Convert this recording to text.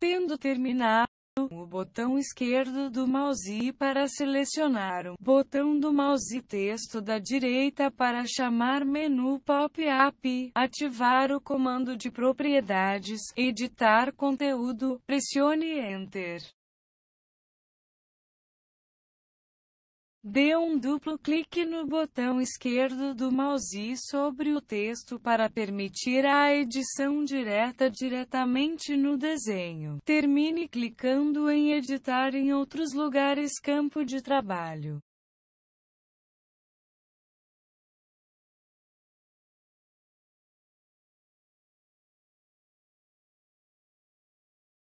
Tendo terminado, o botão esquerdo do mouse para selecionar o botão do mouse texto da direita para chamar menu pop-up, ativar o comando de propriedades, editar conteúdo, pressione Enter. Dê um duplo clique no botão esquerdo do mouse sobre o texto para permitir a edição direta diretamente no desenho. Termine clicando em Editar em outros lugares campo de trabalho.